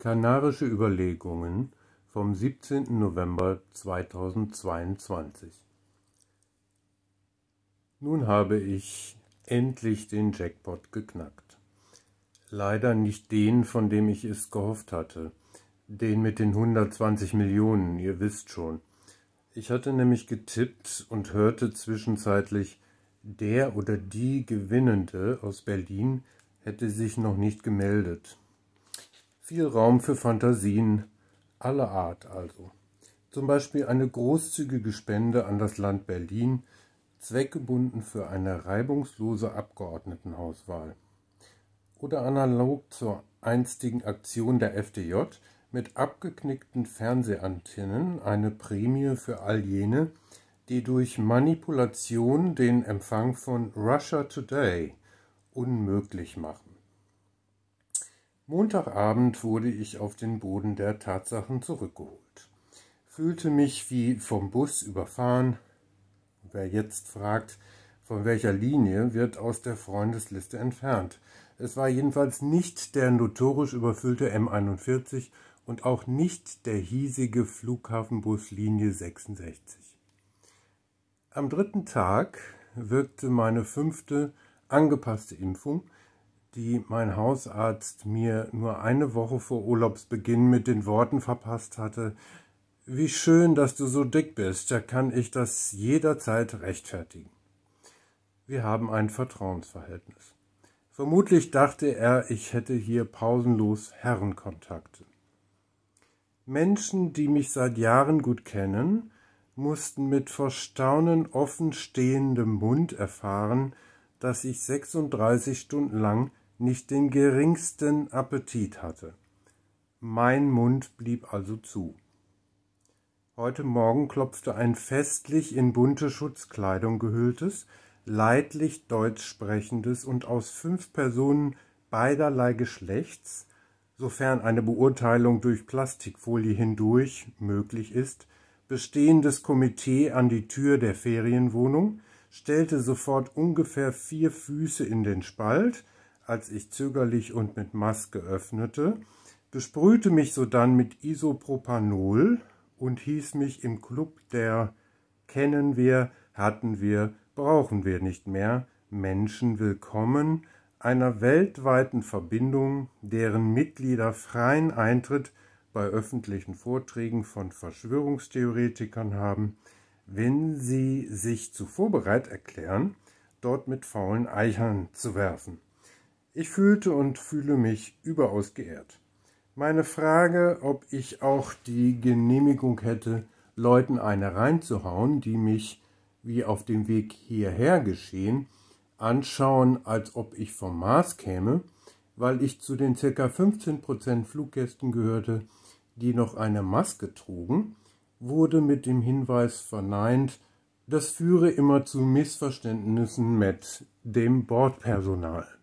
Kanarische Überlegungen" vom 17. November 2022. Nun habe ich endlich den Jackpot geknackt. Leider nicht den, von dem ich es gehofft hatte. Den mit den 120 Millionen, ihr wisst schon. Ich hatte nämlich getippt und hörte zwischenzeitlich, der oder die Gewinnende aus Berlin hätte sich noch nicht gemeldet viel Raum für Fantasien aller Art also. Zum Beispiel eine großzügige Spende an das Land Berlin, zweckgebunden für eine reibungslose Abgeordnetenhauswahl. Oder analog zur einstigen Aktion der FDJ mit abgeknickten Fernsehantennen eine Prämie für all jene, die durch Manipulation den Empfang von Russia Today unmöglich machen. Montagabend wurde ich auf den Boden der Tatsachen zurückgeholt, fühlte mich wie vom Bus überfahren. Wer jetzt fragt, von welcher Linie wird aus der Freundesliste entfernt. Es war jedenfalls nicht der notorisch überfüllte M41 und auch nicht der hiesige Flughafenbus Linie 66. Am dritten Tag wirkte meine fünfte angepasste Impfung, die mein Hausarzt mir nur eine Woche vor Urlaubsbeginn mit den Worten verpasst hatte, wie schön, dass du so dick bist, da kann ich das jederzeit rechtfertigen. Wir haben ein Vertrauensverhältnis. Vermutlich dachte er, ich hätte hier pausenlos Herrenkontakte. Menschen, die mich seit Jahren gut kennen, mussten mit vor Staunen offen stehendem Mund erfahren, dass ich 36 Stunden lang nicht den geringsten Appetit hatte. Mein Mund blieb also zu. Heute Morgen klopfte ein festlich in bunte Schutzkleidung gehülltes, leidlich deutsch sprechendes und aus fünf Personen beiderlei Geschlechts, sofern eine Beurteilung durch Plastikfolie hindurch möglich ist, bestehendes Komitee an die Tür der Ferienwohnung, stellte sofort ungefähr vier Füße in den Spalt, als ich zögerlich und mit Maske öffnete, besprühte mich sodann mit Isopropanol und hieß mich im Club der Kennen wir, hatten wir, brauchen wir nicht mehr Menschen willkommen, einer weltweiten Verbindung, deren Mitglieder freien Eintritt bei öffentlichen Vorträgen von Verschwörungstheoretikern haben, wenn sie sich zuvor bereit erklären, dort mit faulen Eichern zu werfen. Ich fühlte und fühle mich überaus geehrt. Meine Frage, ob ich auch die Genehmigung hätte, Leuten eine reinzuhauen, die mich, wie auf dem Weg hierher geschehen, anschauen, als ob ich vom Mars käme, weil ich zu den ca. 15% Fluggästen gehörte, die noch eine Maske trugen, wurde mit dem Hinweis verneint, das führe immer zu Missverständnissen mit dem Bordpersonal.